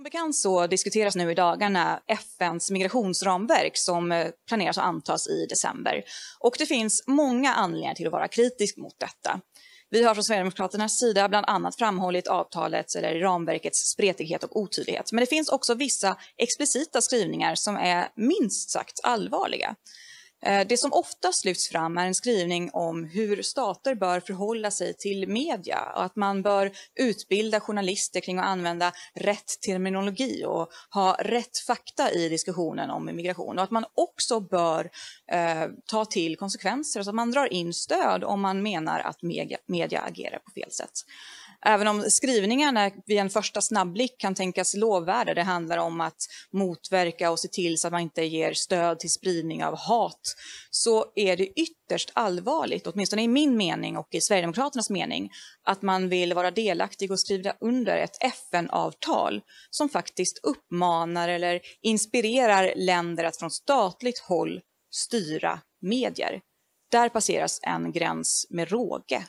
Som bekant så diskuteras nu i dagarna FNs migrationsramverk som eh, planeras att antas i december. Och det finns många anledningar till att vara kritisk mot detta. Vi har från Sverigedemokraternas sida bland annat framhållit avtalets eller ramverkets spretighet och otydlighet. Men det finns också vissa explicita skrivningar som är minst sagt allvarliga. Eh, det som oftast lyfts fram är en skrivning om hur stater bör förhålla sig till media och att man bör utbilda journalister kring att använda rätt terminologi och ha rätt fakta i diskussionen om migration och att man också bör eh, ta till konsekvenser, så att man drar in stöd om man menar att media, media agerar på fel sätt. Även om skrivningarna vid en första snabblick kan tänkas lovvärda, det handlar om att motverka och se till så att man inte ger stöd till spridning av hat så är det ytterst allvarligt, åtminstone i min mening och i Sverigedemokraternas mening, att man vill vara delaktig och skriva under ett FN-avtal som faktiskt uppmanar eller inspirerar länder att från statligt håll styra medier. Där passeras en gräns med råge